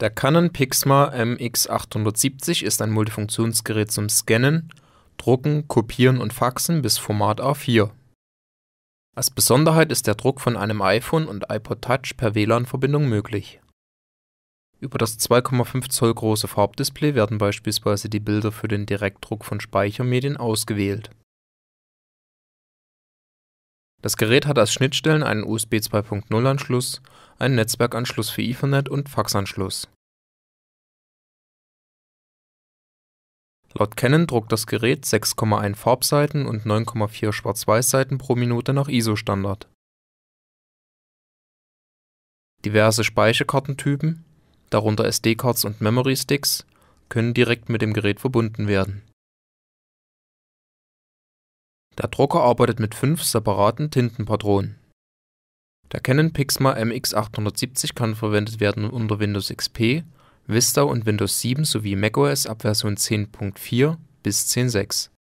Der Canon PIXMA MX870 ist ein Multifunktionsgerät zum Scannen, Drucken, Kopieren und Faxen bis Format A4. Als Besonderheit ist der Druck von einem iPhone und iPod Touch per WLAN-Verbindung möglich. Über das 2,5 Zoll große Farbdisplay werden beispielsweise die Bilder für den Direktdruck von Speichermedien ausgewählt das Gerät hat als Schnittstellen einen USB 2.0-Anschluss, einen Netzwerkanschluss für Ethernet und Faxanschluss. Laut Canon druckt das Gerät 6,1 Farbseiten und 9,4 Schwarz-Weiß-Seiten pro Minute nach ISO-Standard. Diverse Speicherkartentypen, darunter SD-Cards und Memory Sticks, können direkt mit dem Gerät verbunden werden der Drucker arbeitet mit fünf separaten Tintenpatronen. Der Canon PIXMA MX870 kann verwendet werden unter Windows XP, Vista und Windows 7 sowie macOS ab Version 10.4 bis 10.6